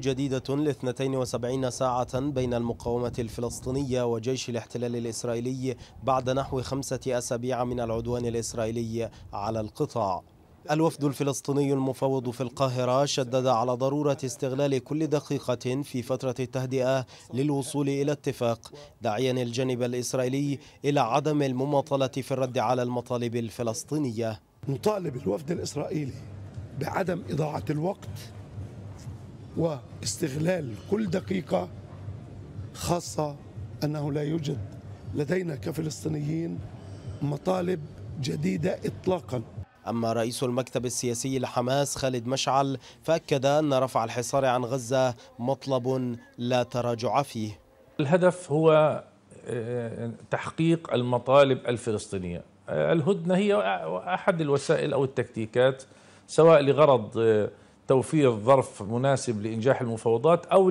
جديدة ل 72 ساعة بين المقاومة الفلسطينية وجيش الاحتلال الإسرائيلي بعد نحو خمسة أسابيع من العدوان الإسرائيلي على القطاع الوفد الفلسطيني المفوض في القاهرة شدد على ضرورة استغلال كل دقيقة في فترة التهدئة للوصول إلى اتفاق داعيا الجانب الإسرائيلي إلى عدم المماطلة في الرد على المطالب الفلسطينية نطالب الوفد الإسرائيلي بعدم إضاعة الوقت واستغلال كل دقيقة خاصة أنه لا يوجد لدينا كفلسطينيين مطالب جديدة إطلاقاً أما رئيس المكتب السياسي لحماس خالد مشعل فأكد أن رفع الحصار عن غزة مطلب لا تراجع فيه الهدف هو آه، تحقيق المطالب الفلسطينية آه، الهدنة هي أحد الوسائل أو التكتيكات سواء لغرض آه، توفير ظرف مناسب لإنجاح المفاوضات أو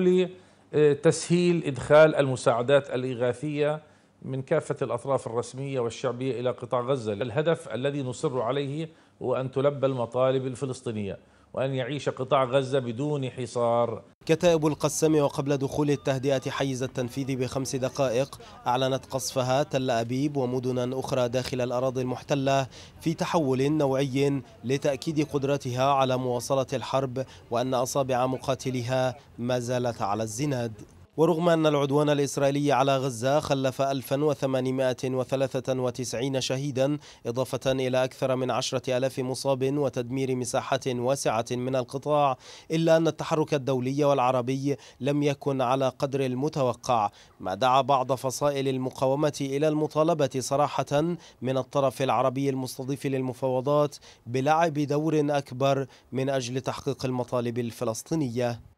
لتسهيل إدخال المساعدات الإغاثية من كافة الأطراف الرسمية والشعبية إلى قطاع غزة الهدف الذي نصر عليه هو أن تلبى المطالب الفلسطينية وأن يعيش قطاع غزة بدون حصار كتائب القسام وقبل دخول التهدئة حيز التنفيذ بخمس دقائق أعلنت قصفها تل أبيب ومدنا أخرى داخل الأراضي المحتلة في تحول نوعي لتأكيد قدرتها على مواصلة الحرب وأن أصابع مقاتلها ما زالت على الزناد ورغم أن العدوان الإسرائيلي على غزة خلف 1893 شهيدا إضافة إلى أكثر من 10000 مصاب وتدمير مساحات واسعة من القطاع إلا أن التحرك الدولي والعربي لم يكن على قدر المتوقع ما دعا بعض فصائل المقاومة إلى المطالبة صراحة من الطرف العربي المستضيف للمفاوضات بلعب دور أكبر من أجل تحقيق المطالب الفلسطينية